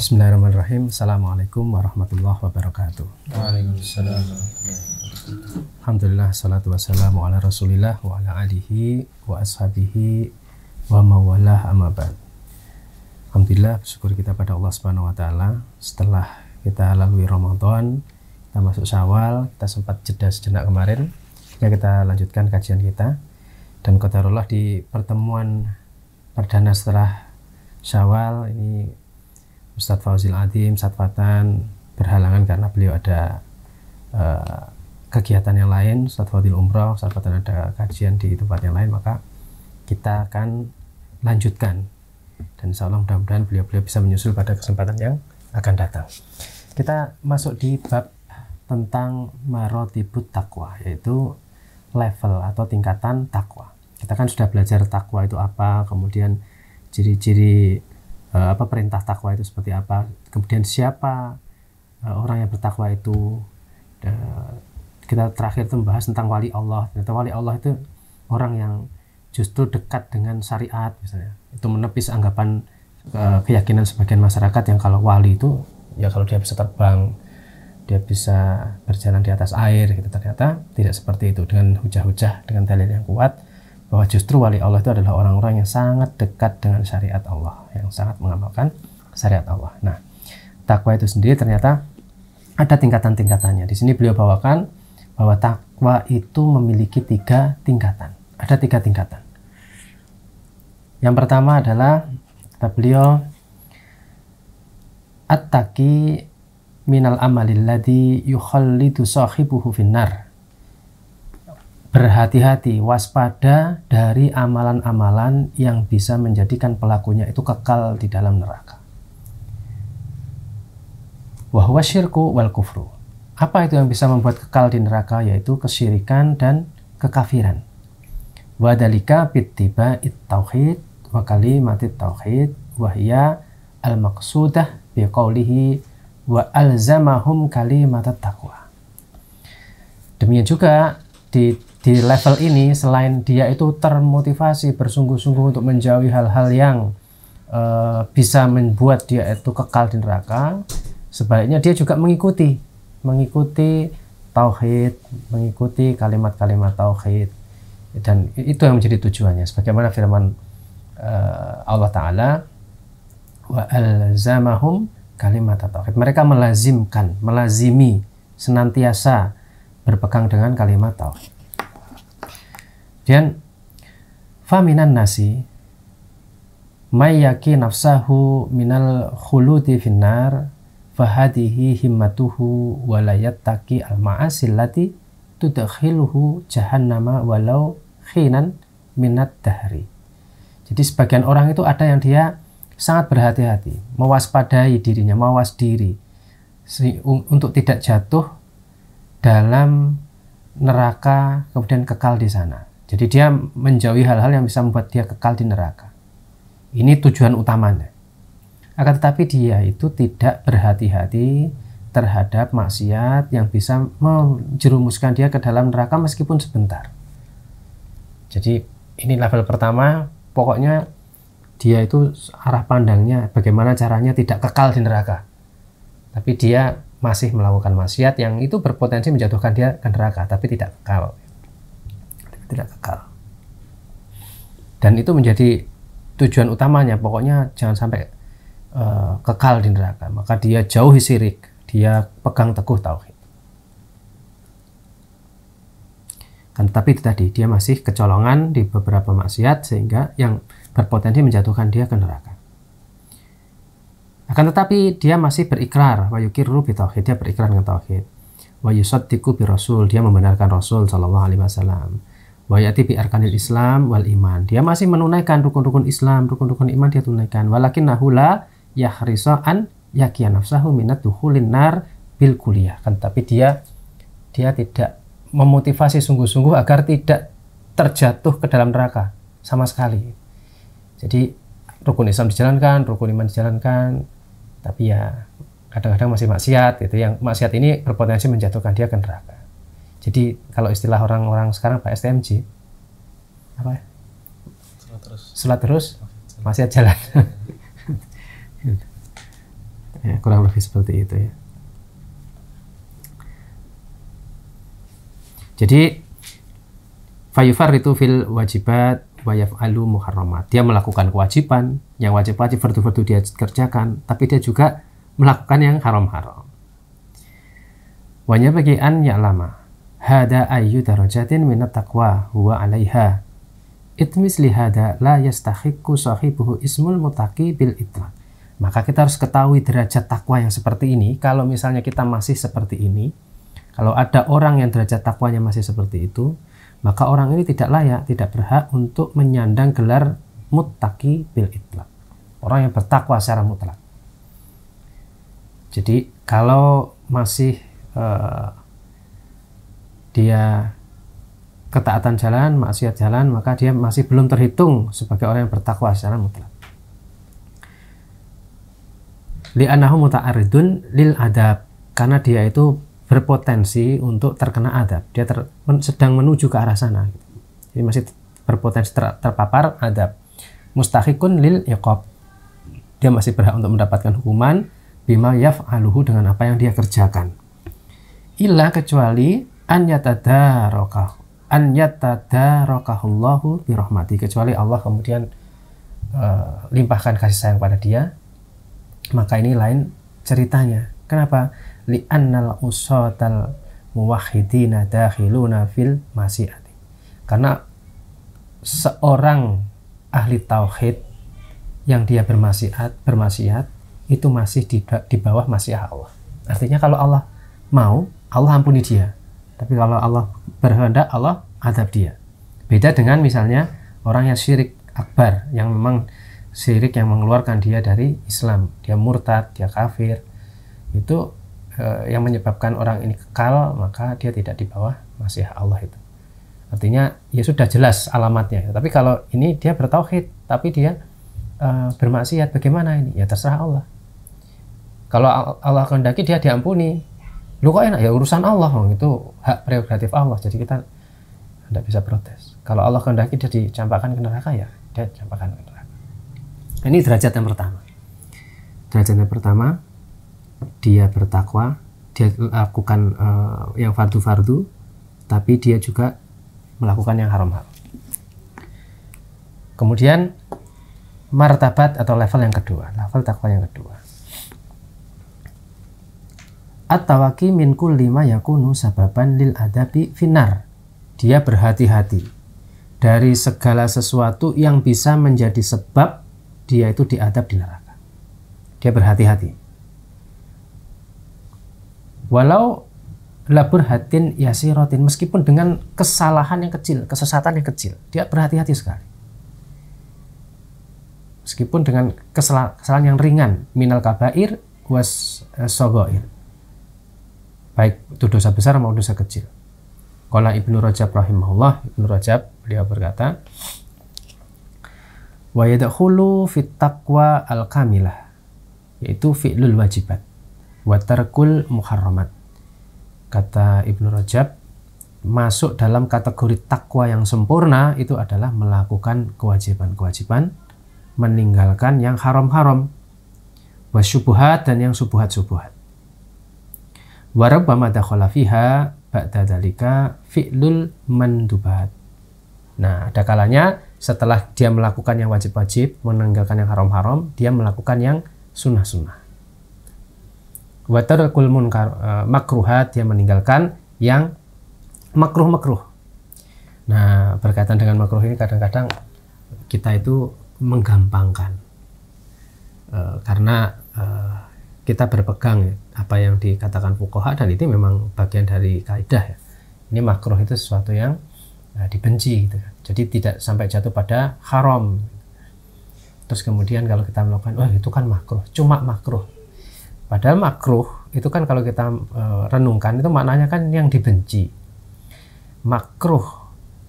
Bismillahirrahmanirrahim. Assalamualaikum warahmatullahi wabarakatuh. Waalaikumsalam. Alhamdulillah salatu wassalamu ala Rasulillah wa ala alihi wa ashabihi wa mawalah amma ba'd. Alhamdulillah bersyukur kita pada Allah Subhanahu wa taala setelah kita lalui Ramadan, kita masuk Syawal, kita sempat jeda sejenak kemarin. Ya kita lanjutkan kajian kita dan qadarullah di pertemuan perdana setelah Syawal ini Ustadz Fauzil Adim, Satfatan berhalangan karena beliau ada uh, kegiatan yang lain, Ustadz Fauzil Umroh, Satfatan ada kajian di tempat yang lain, maka kita akan lanjutkan. Dan insya Allah mudah-mudahan beliau-beliau bisa menyusul pada kesempatan yang akan datang. Kita masuk di bab tentang marotibut takwa, yaitu level atau tingkatan takwa. Kita kan sudah belajar takwa itu apa, kemudian ciri-ciri Eh, apa perintah takwa itu seperti apa kemudian siapa uh, orang yang bertakwa itu uh, kita terakhir itu membahas tentang wali Allah ternyata wali Allah itu orang yang justru dekat dengan syariat misalnya itu menepis anggapan uh, keyakinan sebagian masyarakat yang kalau wali itu ya kalau dia bisa terbang dia bisa berjalan di atas air gitu ternyata tidak seperti itu dengan hujah-hujah dengan dalil yang kuat bahwa justru wali Allah itu adalah orang-orang yang sangat dekat dengan syariat Allah, yang sangat mengamalkan syariat Allah. Nah, takwa itu sendiri ternyata ada tingkatan-tingkatannya. Di sini beliau bawakan bahwa takwa itu memiliki tiga tingkatan. Ada tiga tingkatan. Yang pertama adalah kata beliau at-taqi minal amalilladhi yukhallidu sahibuhu finnar berhati-hati, waspada dari amalan-amalan yang bisa menjadikan pelakunya itu kekal di dalam neraka. Wahwa syirku wal kufru. Apa itu yang bisa membuat kekal di neraka? Yaitu kesyirikan dan kekafiran. Wadalika bittiba it tauhid wa kalimatit tauhid wahya al maqsudah biqaulihi wa alzamahum kalimatat taqwa. Demikian juga di di level ini selain dia itu termotivasi bersungguh-sungguh untuk menjauhi hal-hal yang uh, bisa membuat dia itu kekal di neraka sebaiknya dia juga mengikuti mengikuti tauhid mengikuti kalimat-kalimat tauhid dan itu yang menjadi tujuannya sebagaimana firman uh, Allah taala wa alzamahum kalimat tauhid mereka melazimkan melazimi senantiasa berpegang dengan kalimat tauhid Kemudian faminan nasi mayyaki nafsahu minal khuludi finnar fahadihi himmatuhu walayat taki al ma'asillati tudakhiluhu jahannama walau khinan minat dahri jadi sebagian orang itu ada yang dia sangat berhati-hati mewaspadai dirinya mawas diri untuk tidak jatuh dalam neraka kemudian kekal di sana jadi dia menjauhi hal-hal yang bisa membuat dia kekal di neraka. Ini tujuan utamanya. Akan tetapi dia itu tidak berhati-hati terhadap maksiat yang bisa menjerumuskan dia ke dalam neraka meskipun sebentar. Jadi ini level pertama, pokoknya dia itu arah pandangnya bagaimana caranya tidak kekal di neraka. Tapi dia masih melakukan maksiat yang itu berpotensi menjatuhkan dia ke neraka, tapi tidak kekal tidak kekal. Dan itu menjadi tujuan utamanya. Pokoknya jangan sampai uh, kekal di neraka. Maka dia jauhi sirik, dia pegang teguh tauhid. Kan tapi itu tadi dia masih kecolongan di beberapa maksiat sehingga yang berpotensi menjatuhkan dia ke neraka. Akan tetapi dia masih berikrar wa yuqirru bi tauhid, dia berikrar dengan tauhid. Wa yusaddiqu bi rasul, dia membenarkan Rasul sallallahu alaihi wasallam. Wayati biarkanil Islam wal iman. Dia masih menunaikan rukun-rukun Islam, rukun-rukun iman dia tunaikan. Walakin nahula yahrisa an yakia nafsahu minat nar bil kuliah. Kan tapi dia dia tidak memotivasi sungguh-sungguh agar tidak terjatuh ke dalam neraka sama sekali. Jadi rukun Islam dijalankan, rukun iman dijalankan, tapi ya kadang-kadang masih maksiat gitu yang maksiat ini berpotensi menjatuhkan dia ke neraka. Jadi kalau istilah orang-orang sekarang Pak STMJ apa ya? Sulat terus. terus masih jalan. ya, kurang lebih seperti itu ya. Jadi fayufar itu fil wajibat wayaf alu muharramat. Dia melakukan kewajiban, yang wajib-wajib fardu-fardu dia kerjakan, tapi dia juga melakukan yang haram-haram. Wanya bagian yang lama. Hada ayyu darajatin minat taqwa huwa alaiha. Itmis lihada la yastahiqqu sahibuhu ismul mutaki bil itlaq. Maka kita harus ketahui derajat takwa yang seperti ini. Kalau misalnya kita masih seperti ini, kalau ada orang yang derajat takwanya masih seperti itu, maka orang ini tidak layak, tidak berhak untuk menyandang gelar mutaki bil itlaq. Orang yang bertakwa secara mutlak. Jadi kalau masih uh, dia ketaatan jalan, maksiat jalan, maka dia masih belum terhitung sebagai orang yang bertakwa secara mutlak. Li'anahu muta'aridun lil adab. Karena dia itu berpotensi untuk terkena adab. Dia ter, men, sedang menuju ke arah sana. Jadi masih berpotensi ter, terpapar adab. Mustahikun lil iqab. Dia masih berhak untuk mendapatkan hukuman bima yaf'aluhu dengan apa yang dia kerjakan. Ilah kecuali an yatadarokah an yatadarakallahu birahmati kecuali Allah kemudian uh, limpahkan kasih sayang pada dia maka ini lain ceritanya kenapa li annal usatal muwahhidina dakhiluna fil masyiati karena seorang ahli tauhid yang dia bermaksiat bermaksiat itu masih di, di bawah masih Allah artinya kalau Allah mau Allah ampuni dia tapi kalau Allah berkehendak, Allah adab dia. Beda dengan misalnya orang yang syirik akbar, yang memang syirik yang mengeluarkan dia dari Islam. Dia murtad, dia kafir. Itu eh, yang menyebabkan orang ini kekal, maka dia tidak di bawah masih Allah itu. Artinya ya sudah jelas alamatnya. Tapi kalau ini dia bertauhid, tapi dia eh, bermaksiat, bagaimana ini? Ya terserah Allah. Kalau Allah kehendaki dia diampuni, lu kok enak ya urusan Allah orang oh, itu hak prerogatif Allah jadi kita tidak bisa protes kalau Allah kehendaki dia dicampakkan ke neraka ya dia dicampakkan ke neraka ini derajat yang pertama derajat yang pertama dia bertakwa dia lakukan uh, yang fardu-fardu tapi dia juga melakukan yang haram-haram kemudian martabat atau level yang kedua level takwa yang kedua At-tawaki min kulli ma yakunu sababan lil adabi finar. Dia berhati-hati dari segala sesuatu yang bisa menjadi sebab dia itu diadab di neraka. Dia berhati-hati. Walau labur hatin yasirotin meskipun dengan kesalahan yang kecil, kesesatan yang kecil, dia berhati-hati sekali. Meskipun dengan kesalahan yang ringan, minal kabair was eh, sogoir baik itu dosa besar maupun dosa kecil. Kala Ibnu Rajab rahimahullah, Ibnu Rajab beliau berkata, wa yadkhulu fit taqwa al kamilah yaitu fi'lul wajibat wa tarkul muharramat. Kata Ibnu Rajab, masuk dalam kategori takwa yang sempurna itu adalah melakukan kewajiban-kewajiban, meninggalkan yang haram-haram, wasyubuhat dan yang subuhat-subuhat. Warabbama dakhala fiha ba'da dalika fi'lul mandubat. Nah, ada kalanya setelah dia melakukan yang wajib-wajib, meninggalkan yang haram-haram, dia melakukan yang sunnah-sunnah. Watarkul munkar e, makruhat dia meninggalkan yang makruh-makruh. Nah, berkaitan dengan makruh ini kadang-kadang kita itu menggampangkan. E, karena e, kita berpegang ya, apa yang dikatakan fukoha dan itu memang bagian dari kaidah ya. Ini makruh itu sesuatu yang uh, dibenci gitu. Kan. Jadi tidak sampai jatuh pada haram. Terus kemudian kalau kita melakukan, wah oh, itu kan makruh, cuma makruh. Padahal makruh itu kan kalau kita uh, renungkan itu maknanya kan yang dibenci. Makruh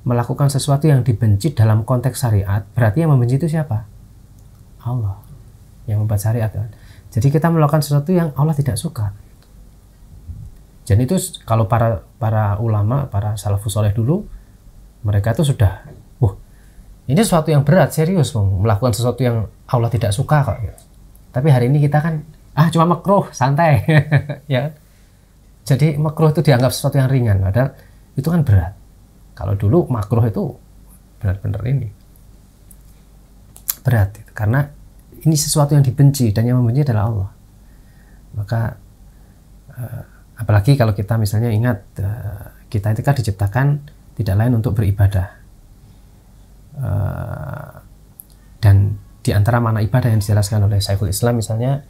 melakukan sesuatu yang dibenci dalam konteks syariat, berarti yang membenci itu siapa? Allah yang membuat syariat. Kan? Jadi kita melakukan sesuatu yang Allah tidak suka. Jadi itu kalau para para ulama, para salafus soleh dulu, mereka itu sudah, wah, ini sesuatu yang berat, serius, melakukan sesuatu yang Allah tidak suka kok. Tapi hari ini kita kan, ah cuma makruh, santai, ya. Kan? Jadi makruh itu dianggap sesuatu yang ringan, padahal itu kan berat. Kalau dulu makruh itu benar-benar ini berat, karena ini sesuatu yang dibenci dan yang membenci adalah Allah maka eh, apalagi kalau kita misalnya ingat eh, kita itu kan diciptakan tidak lain untuk beribadah eh, dan di antara mana ibadah yang dijelaskan oleh Syekhul Islam misalnya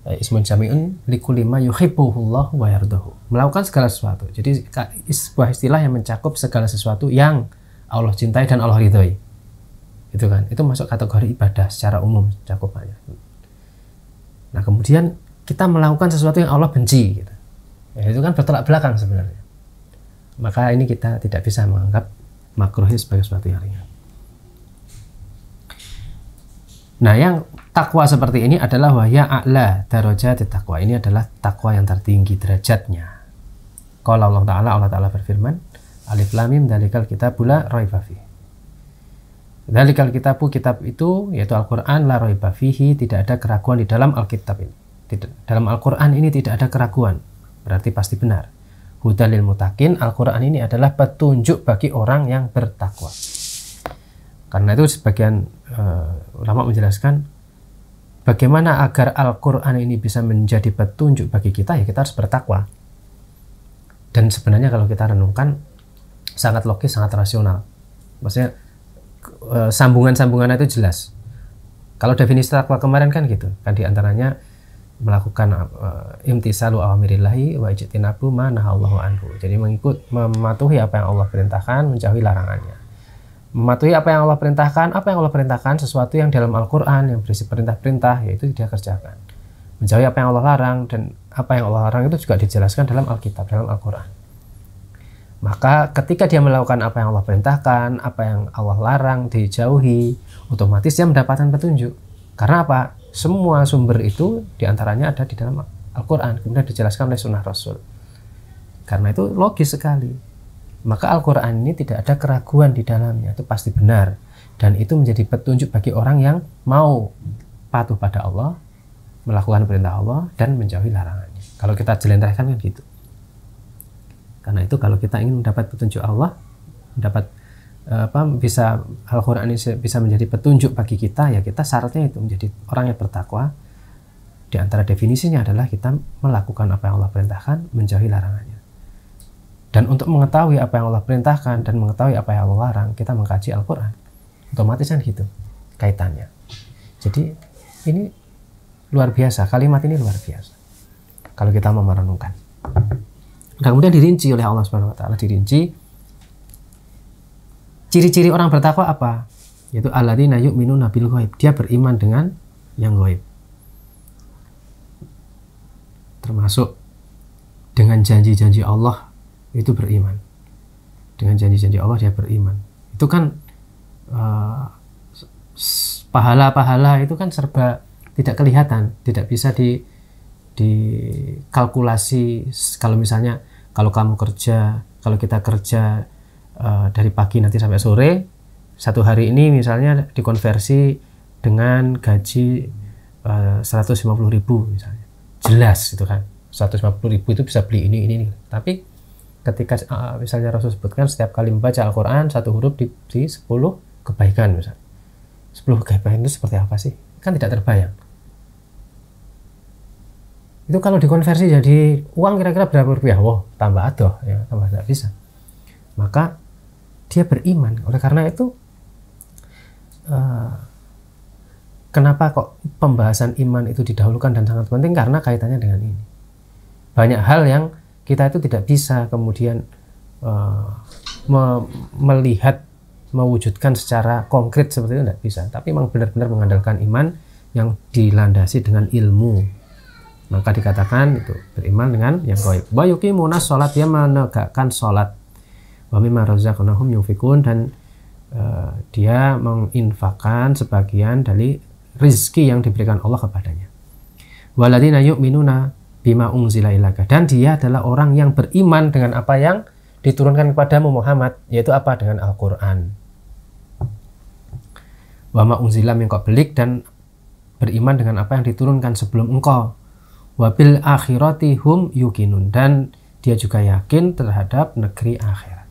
ismun jami'un likulima yuhibbuhullah wa yardahu melakukan segala sesuatu jadi sebuah istilah yang mencakup segala sesuatu yang Allah cintai dan Allah ridhoi itu kan, itu masuk kategori ibadah secara umum cakupannya. Nah kemudian kita melakukan sesuatu yang Allah benci, gitu. ya, itu kan bertolak belakang sebenarnya. Maka ini kita tidak bisa menganggap makruhnya sebagai sesuatu yang ringan. Nah yang takwa seperti ini adalah wahya a'la daraja takwa. Ini adalah takwa yang tertinggi derajatnya. Kalau Allah Ta'ala, Allah Ta'ala berfirman, Alif Lamim dalikal kita pula raibafi. Dalikal kitabu kitab itu yaitu Al-Qur'an la raiba fihi tidak ada keraguan di dalam Alkitab ini. Tidak, dalam Al-Qur'an ini tidak ada keraguan. Berarti pasti benar. Hudalil mutakin Al-Qur'an ini adalah petunjuk bagi orang yang bertakwa. Karena itu sebagian uh, ulama menjelaskan bagaimana agar Al-Qur'an ini bisa menjadi petunjuk bagi kita ya kita harus bertakwa. Dan sebenarnya kalau kita renungkan sangat logis, sangat rasional. Maksudnya Eh, sambungan-sambungan itu jelas. Kalau definisi takwa kemarin kan gitu, kan diantaranya melakukan uh, imtisalu awamirillahi wa ijtinabu ma nahallahu anhu. Jadi mengikut mematuhi apa yang Allah perintahkan, menjauhi larangannya. Mematuhi apa yang Allah perintahkan, apa yang Allah perintahkan sesuatu yang dalam Al-Qur'an yang berisi perintah-perintah yaitu dia kerjakan. Menjauhi apa yang Allah larang dan apa yang Allah larang itu juga dijelaskan dalam Alkitab, dalam Al-Qur'an. Maka ketika dia melakukan apa yang Allah perintahkan, apa yang Allah larang, dijauhi, otomatis dia mendapatkan petunjuk. Karena apa? Semua sumber itu diantaranya ada di dalam Al-Quran, kemudian dijelaskan oleh sunnah Rasul. Karena itu logis sekali. Maka Al-Quran ini tidak ada keraguan di dalamnya, itu pasti benar. Dan itu menjadi petunjuk bagi orang yang mau patuh pada Allah, melakukan perintah Allah, dan menjauhi larangannya. Kalau kita jelentrehkan kan gitu. Karena itu kalau kita ingin mendapat petunjuk Allah, mendapat eh, apa bisa Al-Qur'an bisa menjadi petunjuk bagi kita ya kita syaratnya itu menjadi orang yang bertakwa. Di antara definisinya adalah kita melakukan apa yang Allah perintahkan, menjauhi larangannya. Dan untuk mengetahui apa yang Allah perintahkan dan mengetahui apa yang Allah larang, kita mengkaji Al-Qur'an. Otomatis kan gitu kaitannya. Jadi ini luar biasa, kalimat ini luar biasa. Kalau kita mau merenungkan dan kemudian dirinci oleh Allah Subhanahu wa taala dirinci ciri-ciri orang bertakwa apa? Yaitu alladzina yu'minuna bil ghaib. Dia beriman dengan yang ghaib. Termasuk dengan janji-janji Allah itu beriman. Dengan janji-janji Allah dia beriman. Itu kan eh, pahala-pahala uh, itu kan serba tidak kelihatan, tidak bisa di dikalkulasi kalau misalnya kalau kamu kerja kalau kita kerja uh, dari pagi nanti sampai sore satu hari ini misalnya dikonversi dengan gaji eh, uh, 150 ribu misalnya jelas itu kan 150 ribu itu bisa beli ini ini, ini. tapi ketika uh, misalnya Rasul sebutkan setiap kali membaca Al-Quran satu huruf di, di 10 kebaikan misalnya 10 kebaikan itu seperti apa sih kan tidak terbayang itu kalau dikonversi jadi uang kira-kira berapa rupiah? Wah, wow, tambah adoh ya, tambah tidak bisa. Maka dia beriman. Oleh karena itu uh, kenapa kok pembahasan iman itu didahulukan dan sangat penting karena kaitannya dengan ini. Banyak hal yang kita itu tidak bisa kemudian uh, me melihat mewujudkan secara konkret seperti itu tidak bisa. Tapi memang benar-benar mengandalkan iman yang dilandasi dengan ilmu maka dikatakan itu beriman dengan yang goib Bayuki Munas sholat dia menegakkan sholat wami mimma nahum yufikun dan uh, dia menginfakkan sebagian dari rizki yang diberikan Allah kepadanya waladina yu'minuna bima unzila ilaka dan dia adalah orang yang beriman dengan apa yang diturunkan kepadamu Muhammad yaitu apa dengan Al-Qur'an wa unzila min dan beriman dengan apa yang diturunkan sebelum engkau wabil akhirati hum yukinun dan dia juga yakin terhadap negeri akhirat.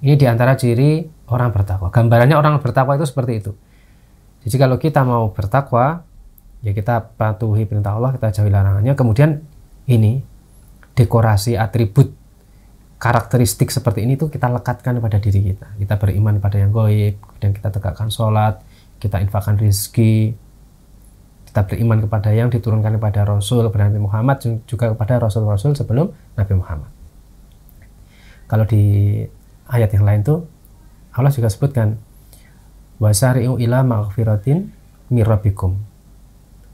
Ini diantara ciri orang bertakwa. Gambarannya orang bertakwa itu seperti itu. Jadi kalau kita mau bertakwa, ya kita patuhi perintah Allah, kita jauhi larangannya. Kemudian ini dekorasi atribut karakteristik seperti ini tuh kita lekatkan pada diri kita. Kita beriman pada yang goib, dan kita tegakkan sholat, kita infakkan rizki, kita beriman kepada yang diturunkan kepada Rasul kepada Nabi Muhammad juga kepada Rasul-Rasul sebelum Nabi Muhammad kalau di ayat yang lain tuh Allah juga sebutkan wasari'u ila maghfiratin mirabikum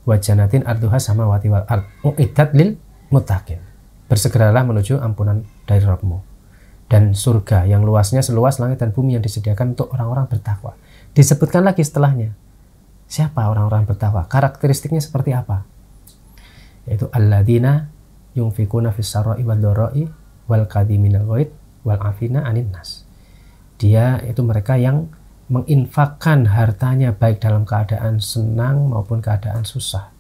wa janatin sama wati wal ard uiddat lil mutakin bersegeralah menuju ampunan dari Rabbmu dan surga yang luasnya seluas langit dan bumi yang disediakan untuk orang-orang bertakwa disebutkan lagi setelahnya Siapa orang-orang bertakwa? Karakteristiknya seperti apa? Yaitu alladzina yunfikuna fis sarra'i wal dharra'i wal kadiminal ghaid wal afina anin nas. Dia itu mereka yang menginfakkan hartanya baik dalam keadaan senang maupun keadaan susah.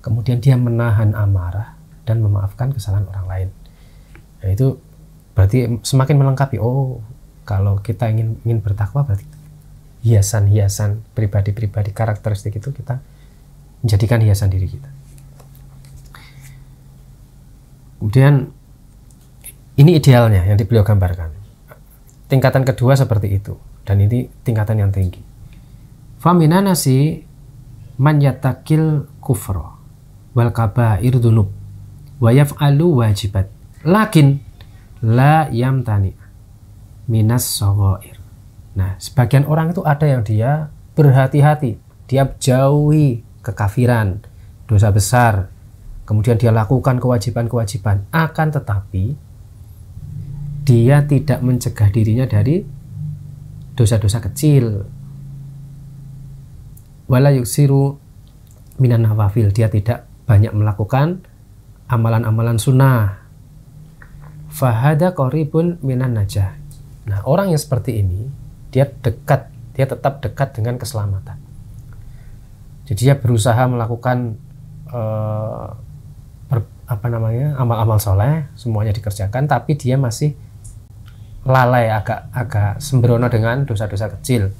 Kemudian dia menahan amarah dan memaafkan kesalahan orang lain. Yaitu berarti semakin melengkapi. Oh, kalau kita ingin ingin bertakwa berarti hiasan-hiasan pribadi-pribadi karakteristik itu kita menjadikan hiasan diri kita. Kemudian ini idealnya yang beliau gambarkan. Tingkatan kedua seperti itu dan ini tingkatan yang tinggi. Famina nasi manyatakil kufro wal kabair dunub wayaf alu wajibat lakin la yamtani minas sawair Nah, sebagian orang itu ada yang dia berhati-hati, dia jauhi kekafiran, dosa besar, kemudian dia lakukan kewajiban-kewajiban. Akan tetapi, dia tidak mencegah dirinya dari dosa-dosa kecil. Wala yuksiru minan nawafil, dia tidak banyak melakukan amalan-amalan sunnah. Fahada koribun minan najah. Nah, orang yang seperti ini dia dekat, dia tetap dekat dengan keselamatan. Jadi dia berusaha melakukan eh, ber, apa namanya amal-amal soleh, semuanya dikerjakan, tapi dia masih lalai agak agak sembrono dengan dosa-dosa kecil.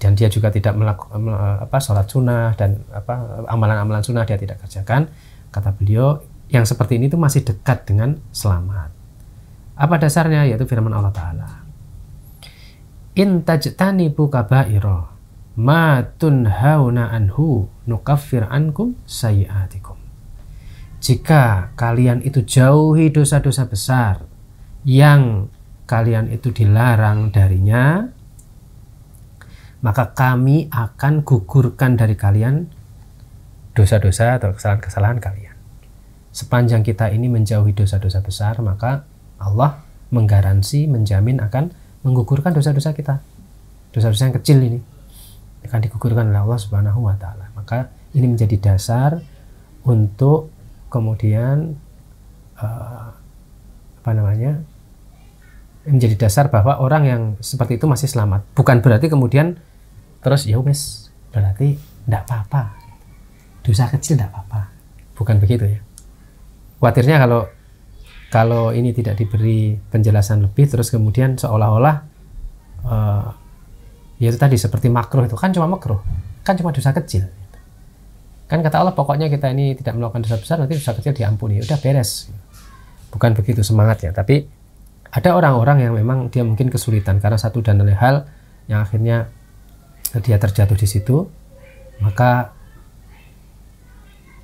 Dan dia juga tidak melakukan apa sholat sunnah dan apa amalan-amalan sunnah dia tidak kerjakan. Kata beliau, yang seperti ini itu masih dekat dengan selamat. Apa dasarnya? Yaitu firman Allah Ta'ala in tajtani buka bairo ma tunhauna anhu nukafir ankum sayiatikum jika kalian itu jauhi dosa-dosa besar yang kalian itu dilarang darinya maka kami akan gugurkan dari kalian dosa-dosa atau kesalahan-kesalahan kalian sepanjang kita ini menjauhi dosa-dosa besar maka Allah menggaransi menjamin akan menggugurkan dosa-dosa kita dosa-dosa yang kecil ini akan digugurkan oleh Allah Subhanahu wa taala. Maka ini menjadi dasar untuk kemudian uh, apa namanya? menjadi dasar bahwa orang yang seperti itu masih selamat. Bukan berarti kemudian terus ya wes berarti tidak apa-apa. Dosa kecil tidak apa-apa. Bukan begitu ya. Khawatirnya kalau kalau ini tidak diberi penjelasan lebih terus kemudian seolah-olah uh, ya itu tadi seperti makro itu kan cuma makro, kan cuma dosa kecil kan kata Allah pokoknya kita ini tidak melakukan dosa besar nanti dosa kecil diampuni udah beres bukan begitu semangatnya tapi ada orang-orang yang memang dia mungkin kesulitan karena satu dan lain hal yang akhirnya dia terjatuh di situ maka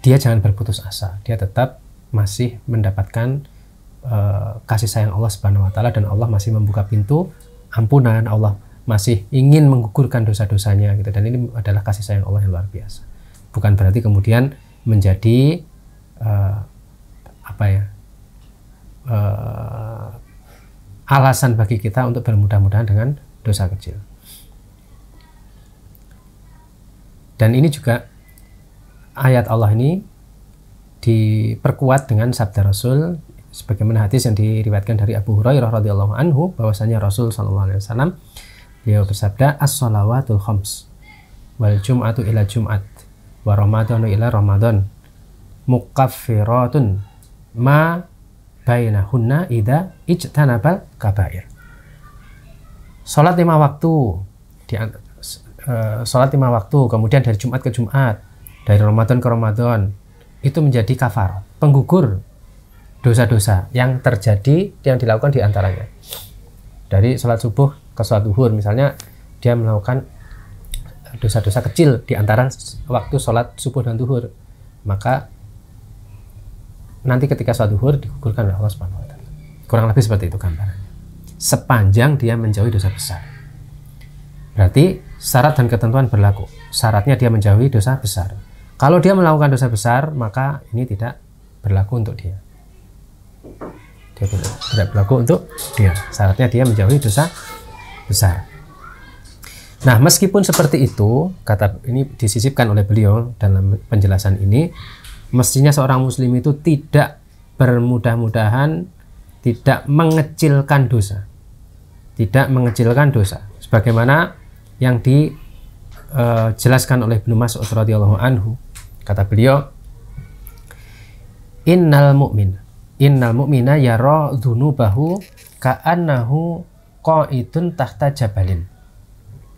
dia jangan berputus asa dia tetap masih mendapatkan Eh, kasih sayang Allah Subhanahu wa taala dan Allah masih membuka pintu ampunan, Allah masih ingin menggugurkan dosa-dosanya gitu dan ini adalah kasih sayang Allah yang luar biasa. Bukan berarti kemudian menjadi uh, apa ya? Uh, alasan bagi kita untuk bermudah-mudahan dengan dosa kecil. Dan ini juga ayat Allah ini diperkuat dengan sabda Rasul sebagaimana hadis yang diriwayatkan dari Abu Hurairah radhiyallahu anhu bahwasanya Rasul sallallahu alaihi wasallam beliau bersabda as-shalawatul khams wal jum'atu ila jum'at wa ramadanu ila ramadan mukaffiratun ma bainahunna idza ijtanabal kabair Salat lima waktu di eh, salat lima waktu kemudian dari Jumat ke Jumat dari Ramadan ke Ramadan itu menjadi kafar penggugur dosa-dosa yang terjadi yang dilakukan diantaranya Dari sholat subuh ke sholat duhur misalnya dia melakukan eh, dosa-dosa kecil di antara waktu sholat subuh dan duhur maka nanti ketika sholat duhur digugurkan oleh Allah Subhanahu Wa Taala kurang lebih seperti itu gambarannya sepanjang dia menjauhi dosa besar berarti syarat dan ketentuan berlaku syaratnya dia menjauhi dosa besar kalau dia melakukan dosa besar maka ini tidak berlaku untuk dia dia tidak, tidak berlaku untuk dia. Syaratnya dia menjauhi dosa besar. Nah, meskipun seperti itu, kata ini disisipkan oleh beliau dalam penjelasan ini, mestinya seorang muslim itu tidak bermudah-mudahan tidak mengecilkan dosa. Tidak mengecilkan dosa. Sebagaimana yang dijelaskan eh, oleh Ibnu Mas'ud radhiyallahu anhu, kata beliau, "Innal mu'min Innal mu'mina yara dzunubahu ka'annahu qa'idun tahta jabalin.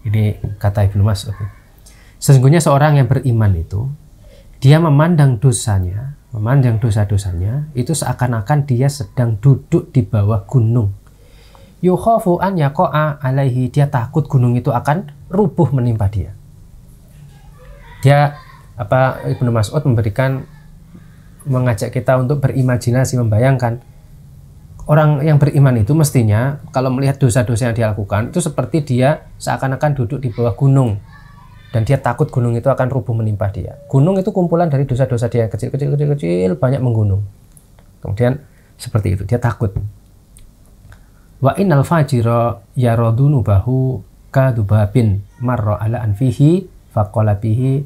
Ini kata Ibnu Mas'ud. Sesungguhnya seorang yang beriman itu dia memandang dosanya, memandang dosa-dosanya itu seakan-akan dia sedang duduk di bawah gunung. Yuhofu an yakoa alaihi dia takut gunung itu akan rubuh menimpa dia. Dia apa Ibnu Mas'ud memberikan mengajak kita untuk berimajinasi membayangkan orang yang beriman itu mestinya kalau melihat dosa-dosa yang dia lakukan itu seperti dia seakan-akan duduk di bawah gunung dan dia takut gunung itu akan rubuh menimpa dia. Gunung itu kumpulan dari dosa-dosa dia kecil-kecil kecil-kecil banyak menggunung. Kemudian seperti itu dia takut. Wa innal fajira yaradunu bahu kadubabin marra ala anfihi faqala bihi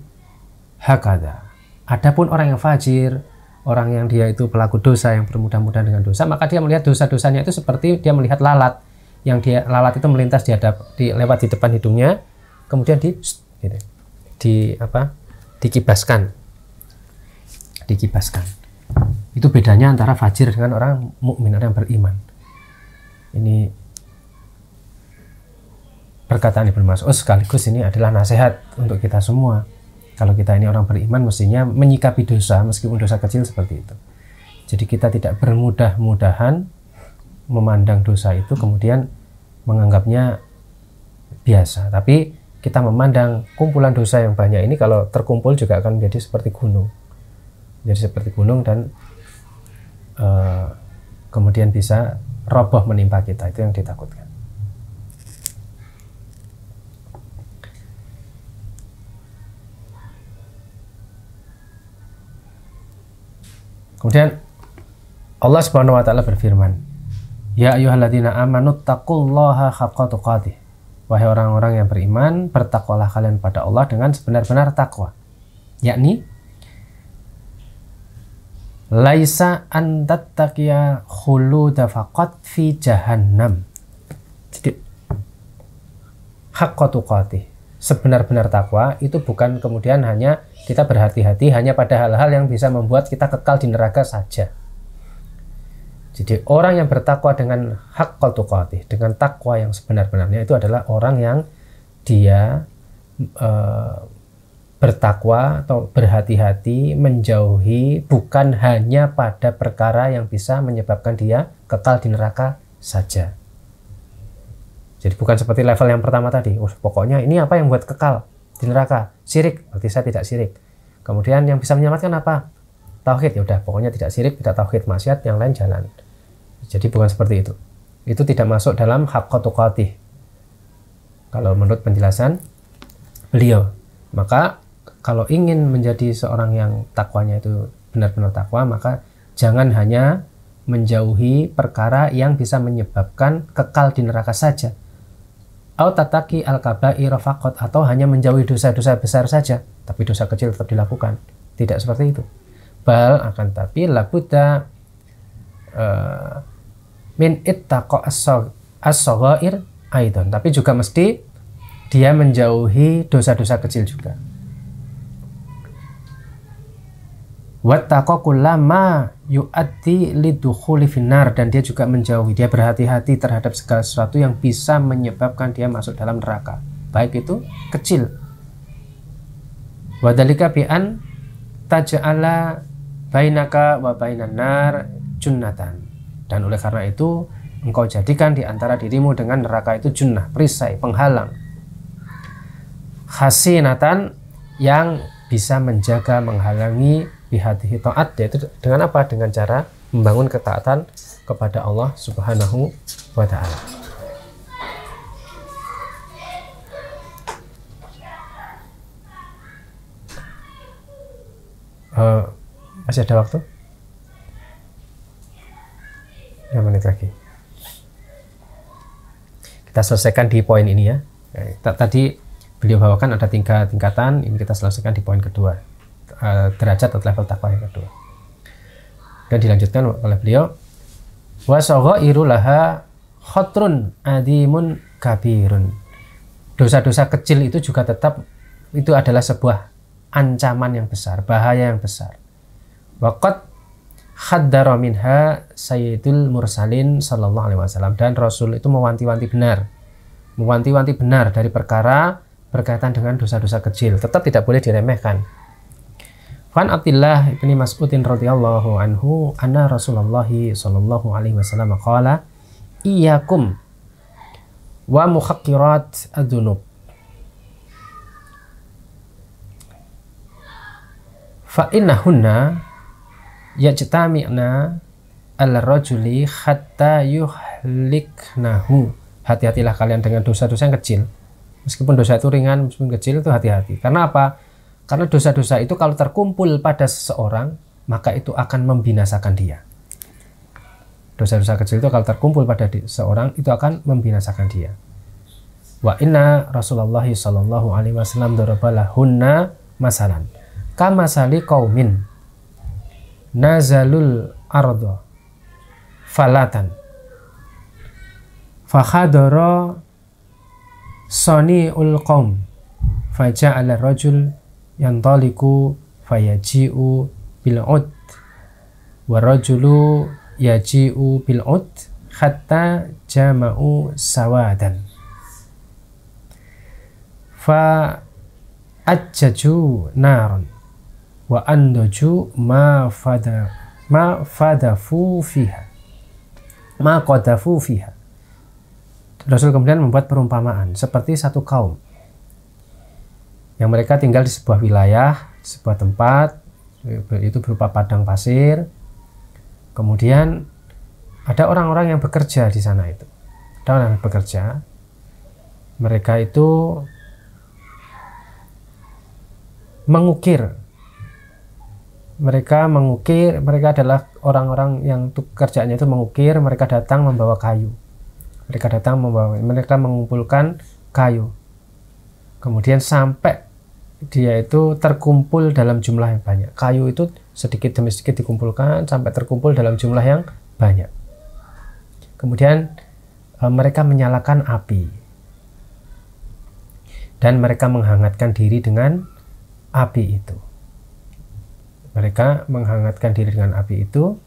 hakada. Adapun orang yang fajir orang yang dia itu pelaku dosa yang bermudah-mudahan dengan dosa maka dia melihat dosa-dosanya itu seperti dia melihat lalat yang dia lalat itu melintas di, hadap, di lewat di depan hidungnya kemudian di gitu, di apa dikibaskan dikibaskan itu bedanya antara fajir dengan orang mukmin orang yang beriman ini perkataan Ibnu Mas'ud sekaligus ini adalah nasihat untuk kita semua kalau kita ini orang beriman mestinya menyikapi dosa meskipun dosa kecil seperti itu. Jadi kita tidak bermudah-mudahan memandang dosa itu kemudian menganggapnya biasa. Tapi kita memandang kumpulan dosa yang banyak ini kalau terkumpul juga akan menjadi seperti gunung. Jadi seperti gunung dan uh, kemudian bisa roboh menimpa kita. Itu yang ditakutkan. Kemudian Allah Subhanahu wa taala berfirman, "Ya ayyuhalladzina amanu taqullaha haqqa tuqatih." Wahai orang-orang yang beriman, bertakwalah kalian pada Allah dengan sebenar-benar takwa. Yakni laisa antat hulu khuluda faqat fi jahannam. Jadi haqqa tuqatih. Sebenar-benar takwa itu bukan kemudian hanya kita berhati-hati hanya pada hal-hal yang bisa membuat kita kekal di neraka saja. Jadi orang yang bertakwa dengan hak tuqatih, dengan takwa yang sebenar-benarnya itu adalah orang yang dia e, bertakwa atau berhati-hati menjauhi bukan hanya pada perkara yang bisa menyebabkan dia kekal di neraka saja. Jadi bukan seperti level yang pertama tadi, oh, pokoknya ini apa yang buat kekal di neraka. sirik, berarti saya tidak sirik. Kemudian yang bisa menyelamatkan apa? Tauhid, ya udah pokoknya tidak sirik, tidak tauhid maksiat, yang lain jalan. Jadi bukan seperti itu. Itu tidak masuk dalam hak kotukatih. Kalau menurut penjelasan beliau, maka kalau ingin menjadi seorang yang takwanya itu benar-benar takwa, maka jangan hanya menjauhi perkara yang bisa menyebabkan kekal di neraka saja, autataki tataki al kabair fakot atau hanya menjauhi dosa-dosa besar saja, tapi dosa kecil tetap dilakukan. Tidak seperti itu. Bal akan tapi labuda uh, eh, min ittaqa as-saghair aidon. Tapi juga mesti dia menjauhi dosa-dosa kecil juga. lidukhuli finnar dan dia juga menjauhi dia berhati-hati terhadap segala sesuatu yang bisa menyebabkan dia masuk dalam neraka baik itu kecil wadalika bi'an taj'ala bainaka wa dan oleh karena itu engkau jadikan di antara dirimu dengan neraka itu junnah perisai penghalang khasinatan yang bisa menjaga menghalangi bihatihi taat yaitu dengan apa? Dengan cara membangun ketaatan kepada Allah Subhanahu wa taala. Uh, masih ada waktu? ya menit lagi. Kita selesaikan di poin ini ya. Eh, tadi beliau bawakan ada tingkat tingkatan, ini kita selesaikan di poin kedua. Eh, derajat atau level takwa yang kedua. Dan dilanjutkan oleh beliau wasogo irulaha khotrun adimun kabirun. Dosa-dosa kecil itu juga tetap itu adalah sebuah ancaman yang besar, bahaya yang besar. Waqat khaddara minha Sayyidul Mursalin sallallahu alaihi wasallam dan Rasul itu mewanti-wanti benar. Mewanti-wanti benar dari perkara berkaitan dengan dosa-dosa kecil, tetap tidak boleh diremehkan. Fan Abdullah ibni Mas'udin radhiyallahu anhu anna Rasulullah sallallahu alaihi wasallam qala iyyakum wa mukhaqqirat adunub fa innahunna yajtami'na al-rajuli hatta yuhliknahu hati-hatilah kalian dengan dosa-dosa yang kecil meskipun dosa itu ringan meskipun kecil itu hati-hati karena apa karena dosa-dosa itu kalau terkumpul pada seseorang, maka itu akan membinasakan dia. Dosa-dosa kecil itu kalau terkumpul pada seseorang, itu akan membinasakan dia. Wa inna Rasulullah sallallahu alaihi wasallam darabala hunna masalan. Kama sali qaumin nazalul ardo falatan fakhadara soni'ul qaum faja'ala rajul yang yantaliku fayaji'u bil ud wa yaji'u bil ud hatta jama'u sawadan fa ajaju naron wa andaju ma fada ma fadafu fiha ma qadafu fiha Rasul kemudian membuat perumpamaan seperti satu kaum yang mereka tinggal di sebuah wilayah, sebuah tempat, itu berupa padang pasir. Kemudian ada orang-orang yang bekerja di sana itu. Ada orang yang bekerja. Mereka itu mengukir. Mereka mengukir, mereka adalah orang-orang yang kerjanya itu mengukir, mereka datang membawa kayu. Mereka datang membawa, mereka mengumpulkan kayu kemudian sampai dia itu terkumpul dalam jumlah yang banyak. Kayu itu sedikit demi sedikit dikumpulkan sampai terkumpul dalam jumlah yang banyak. Kemudian e, mereka menyalakan api dan mereka menghangatkan diri dengan api itu. Mereka menghangatkan diri dengan api itu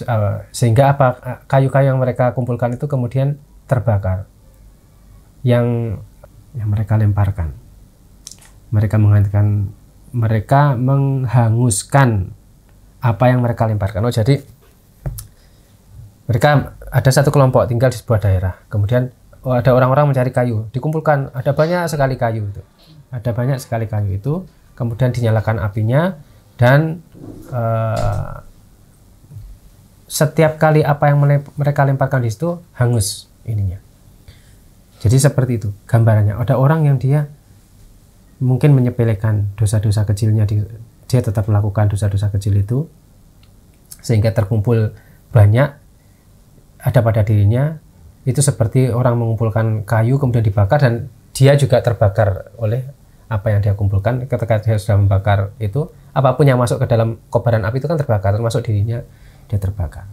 e, sehingga apa e, kayu-kayu yang mereka kumpulkan itu kemudian terbakar. Yang yang mereka lemparkan. Mereka menghantarkan mereka menghanguskan apa yang mereka lemparkan. Oh, jadi mereka ada satu kelompok tinggal di sebuah daerah. Kemudian oh, ada orang-orang mencari kayu, dikumpulkan. Ada banyak sekali kayu itu. Ada banyak sekali kayu itu. Kemudian dinyalakan apinya dan uh, setiap kali apa yang mereka lemparkan di situ hangus ininya jadi seperti itu gambarannya. Ada orang yang dia mungkin menyepelekan dosa-dosa kecilnya, dia tetap melakukan dosa-dosa kecil itu sehingga terkumpul banyak ada pada dirinya itu seperti orang mengumpulkan kayu kemudian dibakar dan dia juga terbakar oleh apa yang dia kumpulkan ketika dia sudah membakar itu apapun yang masuk ke dalam kobaran api itu kan terbakar termasuk dirinya dia terbakar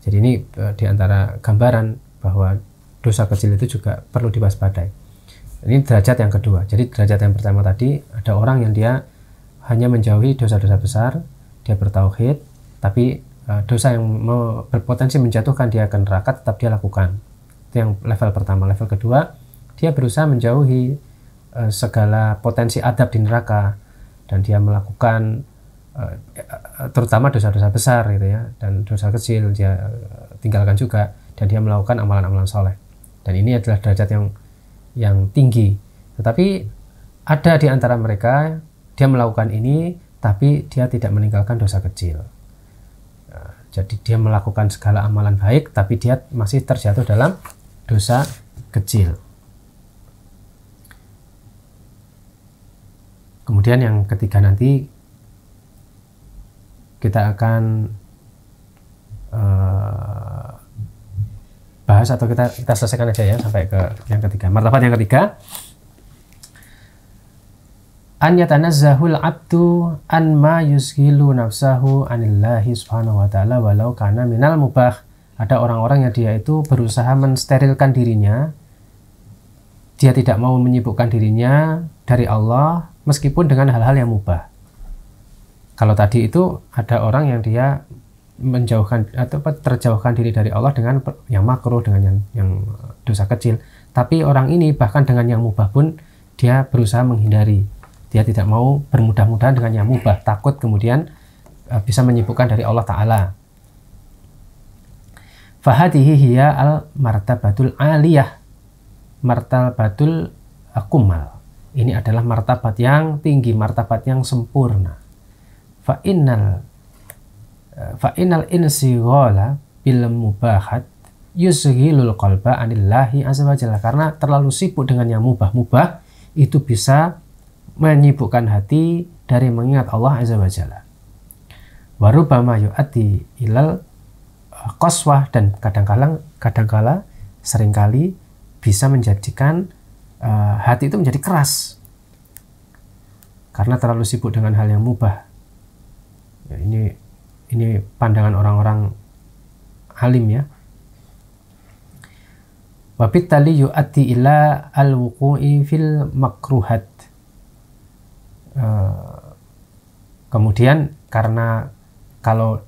jadi ini eh, diantara gambaran bahwa dosa kecil itu juga perlu diwaspadai. Ini derajat yang kedua. Jadi derajat yang pertama tadi ada orang yang dia hanya menjauhi dosa-dosa besar, dia bertauhid, tapi e, dosa yang berpotensi menjatuhkan dia ke neraka tetap dia lakukan. Itu yang level pertama. Level kedua, dia berusaha menjauhi e, segala potensi adab di neraka dan dia melakukan e, terutama dosa-dosa besar gitu ya dan dosa kecil dia tinggalkan juga dan dia melakukan amalan-amalan soleh dan ini adalah derajat yang yang tinggi tetapi ada di antara mereka dia melakukan ini tapi dia tidak meninggalkan dosa kecil nah, jadi dia melakukan segala amalan baik tapi dia masih terjatuh dalam dosa kecil kemudian yang ketiga nanti kita akan bahas atau kita kita selesaikan aja ya sampai ke yang ketiga. Martabat yang ketiga an yatanazzahul abdu an ma yuzhilu nafsahu anillahi subhanahu wa ta'ala walau kana minal mubah ada orang-orang yang dia itu berusaha mensterilkan dirinya dia tidak mau menyibukkan dirinya dari Allah meskipun dengan hal-hal yang mubah kalau tadi itu ada orang yang dia menjauhkan atau terjauhkan diri dari Allah dengan yang makruh dengan yang yang dosa kecil tapi orang ini bahkan dengan yang mubah pun dia berusaha menghindari dia tidak mau bermudah-mudahan dengan yang mubah takut kemudian eh, bisa menyibukkan dari Allah Ta'ala fahadihi hiya al martabatul aliyah martabatul akumal ini adalah martabat yang tinggi martabat yang sempurna fa fa innal insighala bil mubahat yusghilul qalba anillahi azza wajalla karena terlalu sibuk dengan yang mubah-mubah itu bisa menyibukkan hati dari mengingat Allah azza wajalla. Warubama yu'ati ilal qaswah dan kadang kadang-kadang kadangkala seringkali bisa menjadikan uh, hati itu menjadi keras karena terlalu sibuk dengan hal yang mubah. Ya, ini ini pandangan orang-orang alim ya wabittali yuati ila al wukui fil makruhat eh, kemudian karena kalau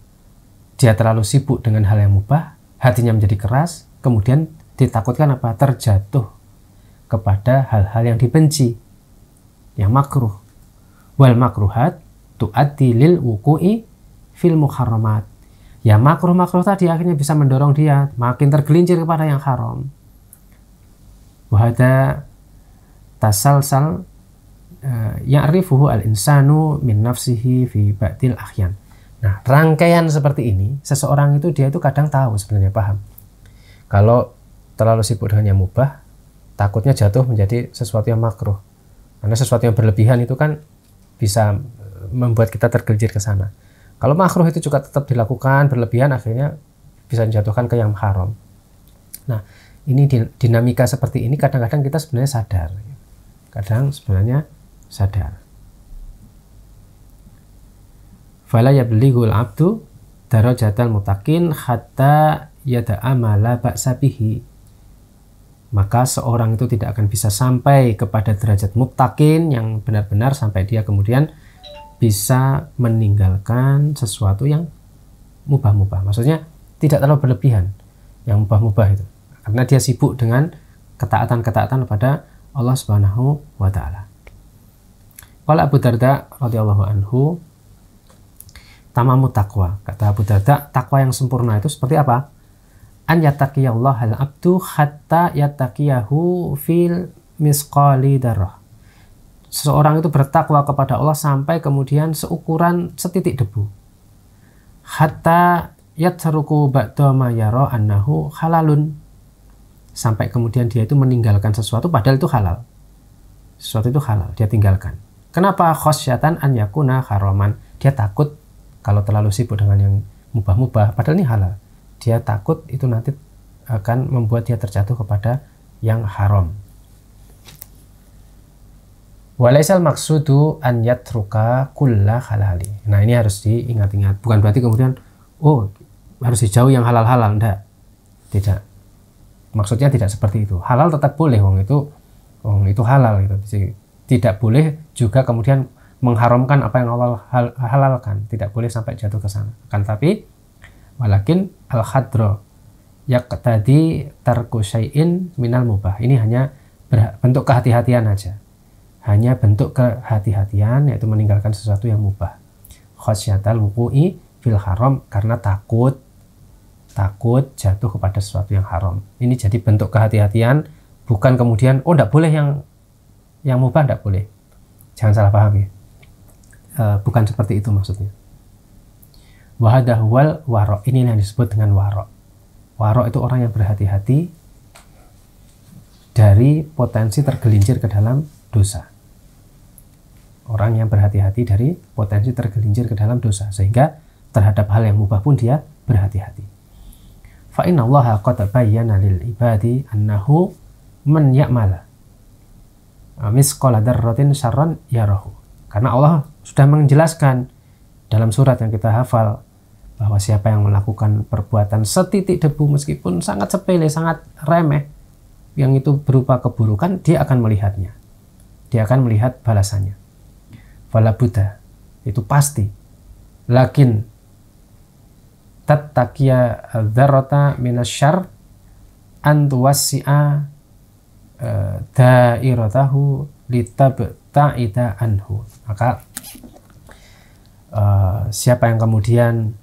dia terlalu sibuk dengan hal yang mubah hatinya menjadi keras kemudian ditakutkan apa terjatuh kepada hal-hal yang dibenci yang makruh wal makruhat tuati lil wukui fil muharramat. Ya makruh-makruh tadi akhirnya bisa mendorong dia makin tergelincir kepada yang haram. Wahada tasalsal eh, rifuhu al-insanu min nafsihi fi ba'dil akhyan. Nah, rangkaian seperti ini, seseorang itu dia itu kadang tahu sebenarnya paham. Kalau terlalu sibuk dengan yang mubah, takutnya jatuh menjadi sesuatu yang makruh. Karena sesuatu yang berlebihan itu kan bisa eh, membuat kita tergelincir ke sana. Kalau makruh itu juga tetap dilakukan berlebihan akhirnya bisa dijatuhkan ke yang haram. Nah, ini dinamika seperti ini kadang-kadang kita sebenarnya sadar. Kadang sebenarnya sadar. Fala yablighul abdu darajatal mutakin hatta yada'a amala ba'sabihi. Maka seorang itu tidak akan bisa sampai kepada derajat mutakin yang benar-benar sampai dia kemudian bisa meninggalkan sesuatu yang mubah-mubah. Maksudnya tidak terlalu berlebihan yang mubah-mubah itu. Karena dia sibuk dengan ketaatan-ketaatan kepada Allah Subhanahu wa taala. Qala Abu Darda radhiyallahu anhu tamamu takwa. Kata Abu Darda, takwa yang sempurna itu seperti apa? An yattaqiyallah al abdu hatta yattaqiyahu fil misqali darrah seseorang itu bertakwa kepada Allah sampai kemudian seukuran setitik debu. Hatta yatsaruku ma yara annahu halalun. Sampai kemudian dia itu meninggalkan sesuatu padahal itu halal. Sesuatu itu halal, dia tinggalkan. Kenapa khosyatan an yakuna haroman? Dia takut kalau terlalu sibuk dengan yang mubah-mubah, padahal ini halal. Dia takut itu nanti akan membuat dia terjatuh kepada yang haram. Walaisal maksudu an yatruka kulla halali. Nah ini harus diingat-ingat. Bukan berarti kemudian, oh harus dijauh yang halal-halal. tidak Tidak. Maksudnya tidak seperti itu. Halal tetap boleh. Wong itu wong itu halal. Gitu. Tidak boleh juga kemudian mengharamkan apa yang Allah hal halalkan. Tidak boleh sampai jatuh ke sana. Kan tapi, walakin al-hadro yak tadi tarku syai'in minal mubah. Ini hanya bentuk kehati-hatian aja hanya bentuk kehati-hatian yaitu meninggalkan sesuatu yang mubah. Khosyatal wuku'i fil haram karena takut takut jatuh kepada sesuatu yang haram. Ini jadi bentuk kehati-hatian bukan kemudian oh tidak boleh yang yang mubah tidak boleh. Jangan salah paham ya. E, bukan seperti itu maksudnya. Wahadahwal warok ini yang disebut dengan warok. Warok itu orang yang berhati-hati dari potensi tergelincir ke dalam dosa orang yang berhati-hati dari potensi tergelincir ke dalam dosa sehingga terhadap hal yang mubah pun dia berhati-hati. Fa inna Allah qad bayyana lil ibadi annahu man ya'mal misqala darratin syarran yarahu. Karena Allah sudah menjelaskan dalam surat yang kita hafal bahwa siapa yang melakukan perbuatan setitik debu meskipun sangat sepele, sangat remeh yang itu berupa keburukan, dia akan melihatnya. Dia akan melihat balasannya. Wala Buddha. Itu pasti. Lakin tattakia dharata minasyar antuwasi'a tuwassi'a eh, dairatahu litabta'ida anhu. Maka eh, siapa yang kemudian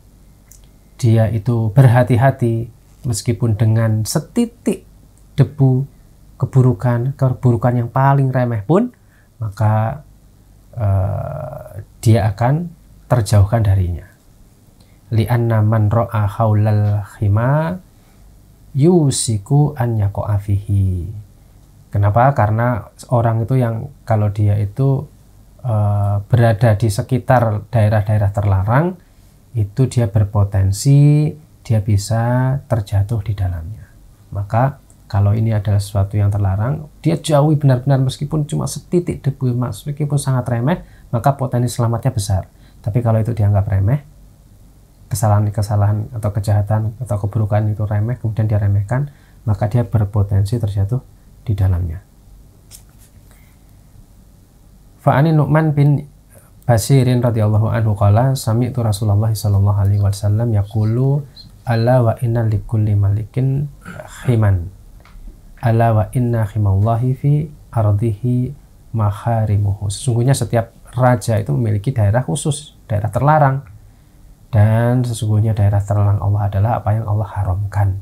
dia itu berhati-hati meskipun dengan setitik debu keburukan, keburukan yang paling remeh pun, maka Eh, dia akan terjauhkan darinya. Lianna man ro'a haulal khima yusiku an yako'afihi. Kenapa? Karena orang itu yang kalau dia itu uh, berada di sekitar daerah-daerah terlarang, itu dia berpotensi dia bisa terjatuh di dalamnya. Maka kalau ini adalah sesuatu yang terlarang, dia jauhi benar-benar meskipun cuma setitik debu emas, meskipun sangat remeh, maka potensi selamatnya besar. Tapi kalau itu dianggap remeh, kesalahan-kesalahan atau kejahatan atau keburukan itu remeh, kemudian dia remehkan, maka dia berpotensi terjatuh di dalamnya. Fa'ani Nu'man bin Basirin radhiyallahu anhu qala sami'tu Rasulullah sallallahu alaihi wasallam yaqulu ala wa inna likulli malikin himan Ala wa inna khimallahi fi ardihi maharimuhu. Sesungguhnya setiap raja itu memiliki daerah khusus, daerah terlarang. Dan sesungguhnya daerah terlarang Allah adalah apa yang Allah haramkan.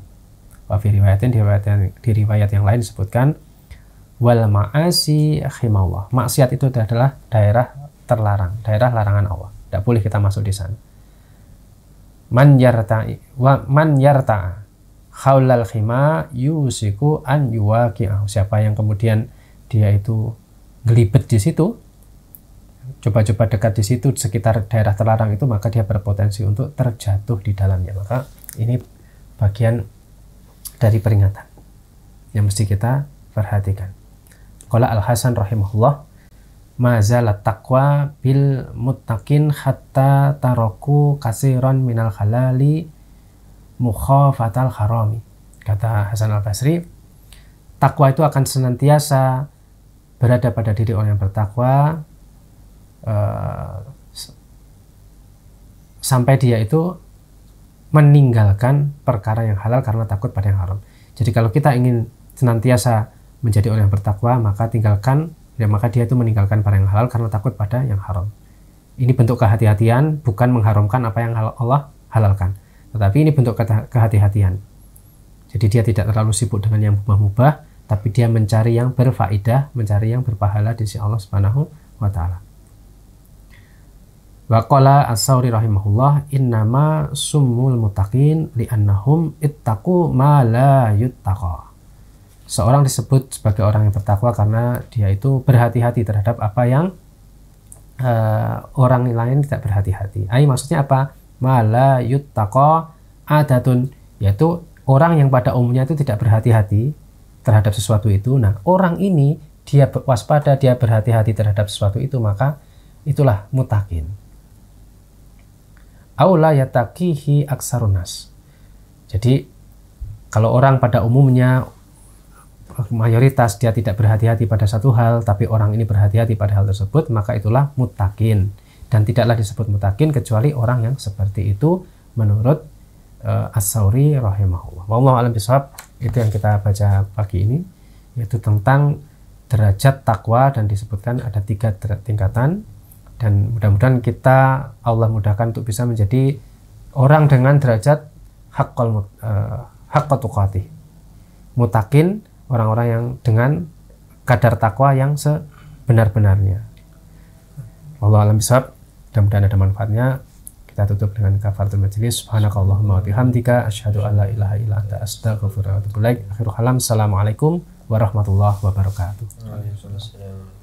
Wa fi riwayatin, di riwayat yang, di riwayat yang lain disebutkan, wal ma'asi khimallah. Maksiat itu adalah daerah terlarang, daerah larangan Allah. Tidak boleh kita masuk di sana. Man yarta'i, wa man yarta'a khaulal khima yusiku an yuwaqi'ahu. Siapa yang kemudian dia itu gelibet di situ, coba-coba dekat di situ sekitar daerah terlarang itu maka dia berpotensi untuk terjatuh di dalamnya. Maka ini bagian dari peringatan yang mesti kita perhatikan. Kala Al Hasan rahimahullah mazalat takwa bil muttaqin hatta taroku kasiron minal halali mukhafatal harami. Kata Hasan al-Basri, takwa itu akan senantiasa berada pada diri orang yang bertakwa eh, sampai dia itu meninggalkan perkara yang halal karena takut pada yang haram. Jadi kalau kita ingin senantiasa menjadi orang yang bertakwa, maka tinggalkan ya maka dia itu meninggalkan barang yang halal karena takut pada yang haram. Ini bentuk kehati-hatian bukan mengharamkan apa yang Allah halalkan. Tetapi ini bentuk kehati-hatian. Jadi dia tidak terlalu sibuk dengan yang mubah-mubah, tapi dia mencari yang berfaedah, mencari yang berpahala di sisi Allah Subhanahu wa taala. Waqala as-Sauri rahimahullah innama summul mutaqin li'annahum ittaqu ma la yuttaqa. Seorang disebut sebagai orang yang bertakwa karena dia itu berhati-hati terhadap apa yang uh, orang lain tidak berhati-hati. Ai maksudnya apa? mala yuttaqa adatun yaitu orang yang pada umumnya itu tidak berhati-hati terhadap sesuatu itu. Nah, orang ini dia waspada, dia berhati-hati terhadap sesuatu itu, maka itulah mutakin. Aula yatakihi aksarunas. Jadi kalau orang pada umumnya mayoritas dia tidak berhati-hati pada satu hal, tapi orang ini berhati-hati pada hal tersebut, maka itulah mutakin dan tidaklah disebut mutakin kecuali orang yang seperti itu menurut uh, As-Sauri rahimahullah. Wallahu alam bisawab. Itu yang kita baca pagi ini yaitu tentang derajat takwa dan disebutkan ada tiga tingkatan dan mudah-mudahan kita Allah mudahkan untuk bisa menjadi orang dengan derajat hakul uh, eh, haqqatuqati. Mutakin orang-orang yang dengan kadar takwa yang sebenar-benarnya. Allah alam bisawab mudah-mudahan ada manfaatnya kita tutup dengan kafaratul majelis subhanakallahumma wa bihamdika asyhadu alla ilaha illa anta astaghfiruka wa atubu ilaik akhirul kalam assalamualaikum warahmatullahi wabarakatuh